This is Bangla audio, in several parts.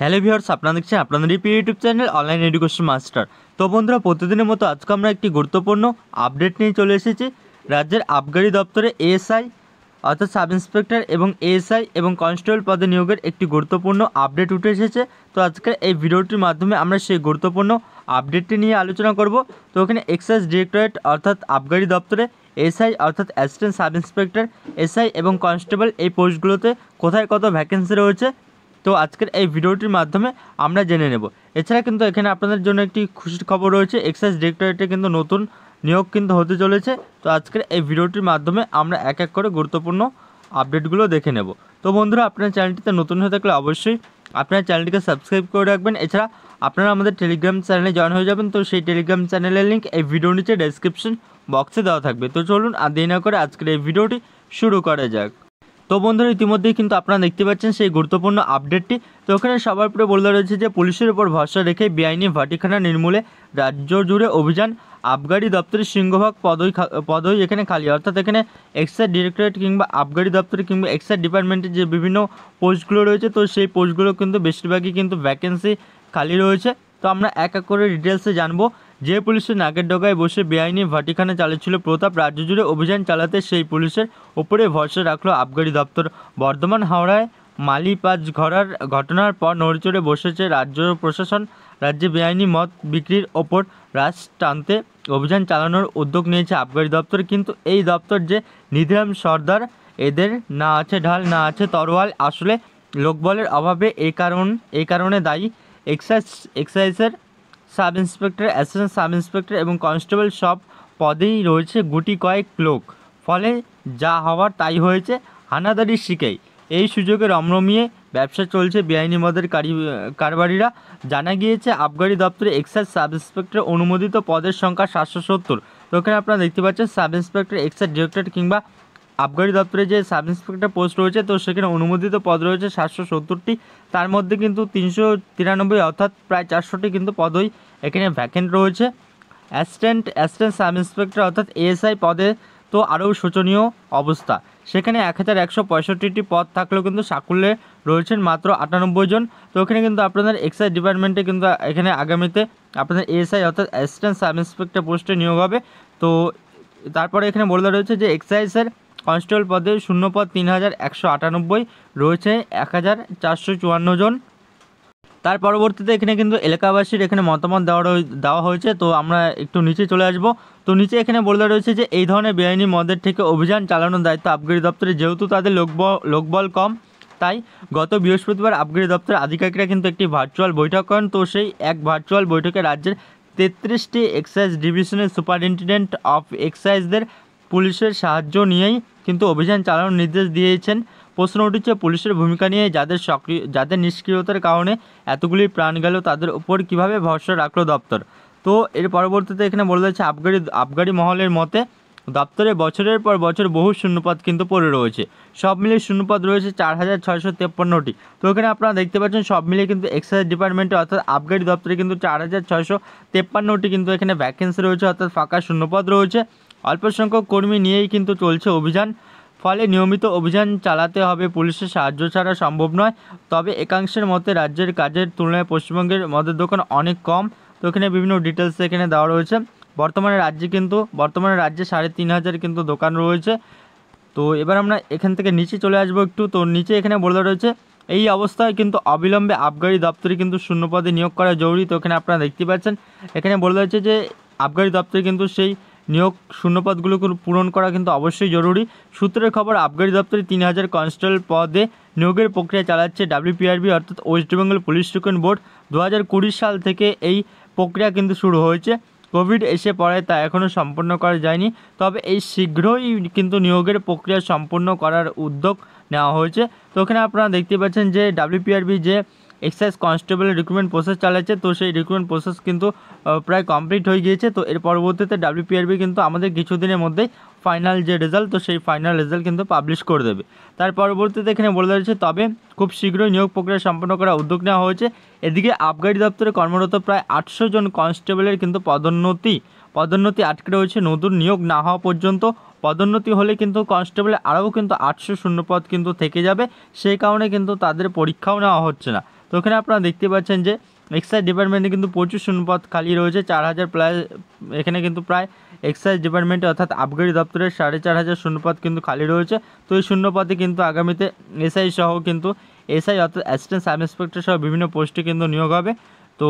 হ্যালো ভিউয়ার্স আপনারা দেখছেন আপনাদের প্রিয় YouTube channel Online Education Master তো বন্ধুরা প্রতিদিনের মতো আজকে আমরা একটি গুরুত্বপূর্ণ আপডেট নিয়ে চলে এসেছি রাজ্যের আবগারি দপ্তরে এএসআই অর্থাৎ সাব ইন্সপেক্টর এবং এএসআই এবং কনস্টেবল পদে নিয়োগের একটি গুরুত্বপূর্ণ আপডেট উঠে এসেছে তো আজকের এই ভিডিওটির মাধ্যমে আমরা সেই গুরুত্বপূর্ণ আপডেটটি নিয়ে আলোচনা করব তো ওখানে এক্সাইজ ডিরেক্টরেট অর্থাৎ আবগারি দপ্তরে এসআই অর্থাৎ অ্যাসিস্ট্যান্ট সাব ইন্সপেক্টর এসআই এবং কনস্টেবল এই পোস্টগুলোতে কোথায় কত ভ্যাকেন্সি রয়েছে তো আজকের এই ভিডিওটির মাধ্যমে আমরা জেনে নেব এছাড়া কিন্তু এখানে আপনাদের জন্য একটি খুশির খবর রয়েছে এক্সাইজ ডিরেক্টরেটে কিন্তু নতুন নিয়োগ কিন্তু হতে চলেছে তো আজকের এই ভিডিওটির মাধ্যমে আমরা এক এক করে গুরুত্বপূর্ণ আপডেটগুলো দেখে নেব তো বন্ধুরা আপনার চ্যানেলটিতে নতুন হয়ে থাকলে অবশ্যই আপনার চ্যানেলটিকে সাবস্ক্রাইব করে রাখবেন এছাড়া আপনারা আমাদের টেলিগ্রাম চ্যানেলে জয়েন হয়ে যাবেন তো সেই টেলিগ্রাম চ্যানেলের লিঙ্ক এই ভিডিও নিচে ডেসক্রিপশন বক্সে দেওয়া থাকবে তো চলুন আর দেরি না করে আজকের এই ভিডিওটি শুরু করা যাক তো বন্ধুরা ইতিমধ্যেই কিন্তু আপনারা দেখতে পাচ্ছেন সেই গুরুত্বপূর্ণ আপডেটটি তো ওখানে সবার পরে বলে রয়েছে যে পুলিশের উপর ভরসা রেখে বেআইনি ভাটিখানা নির্মূলে রাজ্য জুড়ে অভিযান আবগারি দপ্তরের সিংহভাগ পদই পদই এখানে খালি অর্থাৎ এখানে এক্সাইজ ডিরেক্টরেট কিংবা আবগারি দপ্তর কিংবা এক্সাইজ ডিপার্টমেন্টের যে বিভিন্ন পোস্টগুলো রয়েছে তো সেই পোস্টগুলো কিন্তু বেশিরভাগই কিন্তু ভ্যাকেন্সি খালি রয়েছে তো আমরা এক এক করে ডিটেলসে জানবো যে পুলিশের নাকের ডগায় বসে বেআইনি ভাটিখানা চালাচ্ছিল প্রতাপ রাজ্য জুড়ে অভিযান চালাতে সেই পুলিশের ওপরে ভরসা রাখল আবগারি দপ্তর বর্ধমান হাওড়ায় মালি পাঁচ ঘরার ঘটনার পর নড়িচড়ে বসেছে রাজ্য প্রশাসন রাজ্যে বেআইনি মদ বিক্রির ওপর রাশ টানতে অভিযান চালানোর উদ্যোগ নিয়েছে আবগারি দপ্তর কিন্তু এই দপ্তর যে নিধিরাম সর্দার এদের না আছে ঢাল না আছে তরোয়াল আসলে লোকবলের অভাবে এই কারণ এই কারণে দায়ী এক্সাইজ এক্সাইজের sub inspector assistant sub inspector এবং কনস্টেবল সব পদেই রয়েছে গুটি কয়েক লোক ফলে যা হওয়ার তাই হয়েছে হানাদারি শিখেই এই সুযোগে রমরমিয়ে ব্যবসা চলছে বেআইনি মদের কারবারিরা জানা গিয়েছে আবগারি দপ্তরে এক্সাইজ সাব ইন্সপেক্টর অনুমোদিত পদের সংখ্যা সাতশো সত্তর লোকেরা আপনারা দেখতে পাচ্ছেন সাব ইন্সপেক্টর এক্সাইজ ডিরেক্টর কিংবা আবগারি দপ্তরে যে সাব ইন্সপেক্টর পোস্ট রয়েছে তো সেখানে অনুমোদিত পদ রয়েছে সাতশো সত্তরটি তার মধ্যে কিন্তু তিনশো তিরানব্বই অর্থাৎ প্রায় চারশোটি কিন্তু পদই এখানে ভ্যাকেন্ট রয়েছে অ্যাসিস্ট্যান্ট অ্যাসিস্ট্যান্ট সাব ইন্সপেক্টর অর্থাৎ এএসআই পদে তো আরও শোচনীয় অবস্থা সেখানে এক হাজার একশো পঁয়ষট্টিটি পদ থাকলেও কিন্তু সাকুল্যে রয়েছেন মাত্র আটানব্বই জন তো এখানে কিন্তু আপনাদের এক্সাইজ ডিপার্টমেন্টে কিন্তু এখানে আগামীতে আপনাদের এএসআই অর্থাৎ অ্যাসিস্ট্যান্ট সাব ইন্সপেক্টর পোস্টে নিয়োগ হবে তো তারপরে এখানে বলে রয়েছে যে এক্সাইজের কনস্টেবল পদে শূন্য পদ তিন হাজার একশো আটানব্বই রয়েছে এক হাজার চারশো চুয়ান্ন জন তার পরবর্তীতে এখানে কিন্তু এলাকাবাসীর এখানে মতামত দেওয়া দেওয়া হয়েছে তো আমরা একটু নিচে চলে আসব তো নিচে এখানে বলে রয়েছে যে এই ধরনের বেআইনি মদের থেকে অভিযান চালানোর দায়িত্ব আবগারি দপ্তরে যেহেতু তাদের লোকব লোকবল কম তাই গত বৃহস্পতিবার আবগারি দপ্তরের আধিকারিকরা কিন্তু একটি ভার্চুয়াল বৈঠক করেন তো সেই এক ভার্চুয়াল বৈঠকে রাজ্যের তেত্রিশটি এক্সাইজ ডিভিশনের সুপারিনটেন্ডেন্ট অফ এক্সাইজদের পুলিশের সাহায্য নিয়েই কিন্তু অভিযান চালানোর নির্দেশ দিয়েছেন প্রশ্ন উঠেছে পুলিশের ভূমিকা নিয়ে যাদের সক্রিয় যাদের নিষ্ক্রিয়তার কারণে এতগুলি প্রাণ গেল তাদের উপর কিভাবে ভরসা রাখলো দপ্তর তো এর পরবর্তীতে এখানে বলে দিয়েছে আবগারি আবগারি মহলের মতে দপ্তরে বছরের পর বছর বহু শূন্যপাত কিন্তু পড়ে রয়েছে সব মিলিয়ে শূন্যপাত রয়েছে চার হাজার ছয়শো তেপ্পান্নটি তো এখানে আপনারা দেখতে পাচ্ছেন সব মিলিয়ে কিন্তু এক্সাইজ ডিপার্টমেন্টে অর্থাৎ আবগারি দপ্তরে কিন্তু চার হাজার ছয়শো তেপ্পান্নটি কিন্তু এখানে ভ্যাকেন্সি রয়েছে অর্থাৎ ফাঁকা শূন্যপদ রয়েছে অল্প সংখ্যক কর্মী নিয়েই কিন্তু চলছে অভিযান ফলে নিয়মিত অভিযান চালাতে হবে পুলিশের সাহায্য ছাড়া সম্ভব নয় তবে একাংশের মতে রাজ্যের কাজের তুলনায় পশ্চিমবঙ্গের মদের দোকান অনেক কম তো এখানে বিভিন্ন ডিটেলস এখানে দেওয়া রয়েছে বর্তমানে রাজ্যে কিন্তু বর্তমানে রাজ্যে সাড়ে তিন হাজার কিন্তু দোকান রয়েছে তো এবার আমরা এখান থেকে নিচে চলে আসবো একটু তো নিচে এখানে বলে রয়েছে এই অবস্থায় কিন্তু অবিলম্বে আবগারি দপ্তরে কিন্তু শূন্যপদে নিয়োগ করা জরুরি তো এখানে আপনারা দেখতে পাচ্ছেন এখানে বলে রয়েছে যে আবগারি দপ্তরে কিন্তু সেই নিয়োগ শূন্যপদগুলোকে পূরণ করা কিন্তু অবশ্যই জরুরি সূত্রের খবর আবগারি দপ্তরে তিন হাজার কনস্টেবল পদে নিয়োগের প্রক্রিয়া চালাচ্ছে ডাব্লিউপিআরবি অর্থাৎ ওয়েস্টবেঙ্গল পুলিশ স্টেশন বোর্ড দু সাল থেকে এই প্রক্রিয়া কিন্তু শুরু হয়েছে কোভিড এসে পড়ে তা এখনও সম্পন্ন করা যায়নি তবে এই শীঘ্রই কিন্তু নিয়োগের প্রক্রিয়া সম্পন্ন করার উদ্যোগ নেওয়া হয়েছে তো ওখানে আপনারা দেখতে পাচ্ছেন যে ডাব্লিউপিআরবি যে এক্সাইজ কনস্টেবলের রিক্রুটমেন্ট প্রসেস চালাচ্ছে তো সেই রিক্রুটমেন্ট প্রসেস কিন্তু প্রায় কমপ্লিট হয়ে গিয়েছে তো এর পরবর্তীতে ডাব্লিউপিআরবি কিন্তু আমাদের কিছুদিনের মধ্যেই ফাইনাল যে রেজাল্ট তো সেই ফাইনাল রেজাল্ট কিন্তু পাবলিশ করে দেবে তার পরবর্তীতে এখানে বলে রয়েছে তবে খুব শীঘ্রই নিয়োগ প্রক্রিয়া সম্পন্ন করা উদ্যোগ নেওয়া হয়েছে এদিকে আবগারি দপ্তরে কর্মরত প্রায় আটশো জন কনস্টেবলের কিন্তু পদোন্নতি পদোন্নতি আটকে রয়েছে নতুন নিয়োগ না হওয়া পর্যন্ত পদোন্নতি হলে কিন্তু কনস্টেবলে আরও কিন্তু আটশো শূন্য পদ কিন্তু থেকে যাবে সেই কারণে কিন্তু তাদের পরীক্ষাও নেওয়া হচ্ছে না তো ওখানে আপনারা দেখতে পাচ্ছেন যে এক্সাইজ ডিপার্টমেন্টে কিন্তু প্রচুর শূন্যপদ খালি রয়েছে চার হাজার প্লাস এখানে কিন্তু প্রায় এক্সাইজ ডিপার্টমেন্টে অর্থাৎ আবগারি দপ্তরের সাড়ে চার হাজার শূন্যপদ কিন্তু খালি রয়েছে তো এই শূন্যপদে কিন্তু আগামীতে এসআই সহ কিন্তু এসআই অর্থাৎ অ্যাসিস্ট্যান্ট সাব ইন্সপেক্টর সহ বিভিন্ন পোস্টে কিন্তু নিয়োগ হবে তো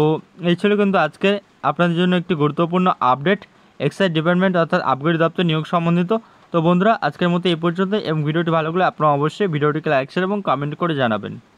এই ছিল কিন্তু আজকে আপনাদের জন্য একটি গুরুত্বপূর্ণ আপডেট এক্সাইজ ডিপার্টমেন্ট অর্থাৎ আবগারি দপ্তর নিয়োগ সম্বন্ধিত তো বন্ধুরা আজকের মতো এই পর্যন্ত এবং ভিডিওটি ভালো লাগলে আপনারা অবশ্যই ভিডিওটিকে লাইক শেয়ার এবং কমেন্ট করে জানাবেন